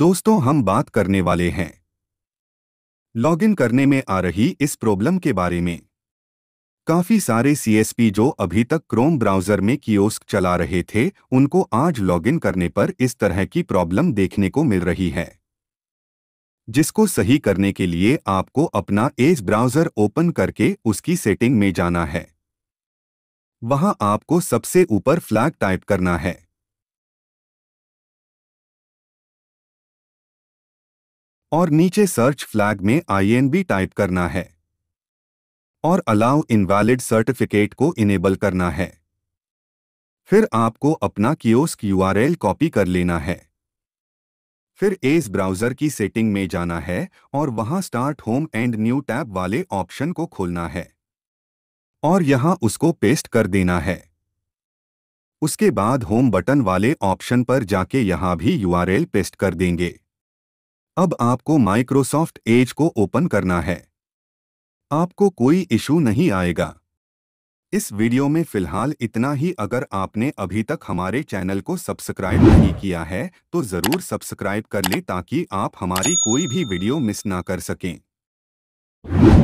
दोस्तों हम बात करने वाले हैं लॉगिन करने में आ रही इस प्रॉब्लम के बारे में काफ़ी सारे सीएसपी जो अभी तक क्रोम ब्राउज़र में कियोस्क चला रहे थे उनको आज लॉगिन करने पर इस तरह की प्रॉब्लम देखने को मिल रही है जिसको सही करने के लिए आपको अपना एज ब्राउज़र ओपन करके उसकी सेटिंग में जाना है वहां आपको सबसे ऊपर फ्लैग टाइप करना है और नीचे सर्च फ्लैग में आई टाइप करना है और अलाउ इनवैलिड सर्टिफिकेट को इनेबल करना है फिर आपको अपना कियोस्क यूआरएल कॉपी कर लेना है फिर एस ब्राउज़र की सेटिंग में जाना है और वहां start home and new tab वाले ऑप्शन को खोलना है और यहां उसको पेस्ट कर देना है उसके बाद होम बटन वाले ऑप्शन पर जाके यहां भी यूआरएल पेस्ट कर देंगे अब आपको माइक्रोसॉफ्ट एज को ओपन करना है आपको कोई इशू नहीं आएगा इस वीडियो में फिलहाल इतना ही अगर आपने अभी तक हमारे चैनल को सब्सक्राइब नहीं किया है तो ज़रूर सब्सक्राइब कर लें ताकि आप हमारी कोई भी वीडियो मिस ना कर सकें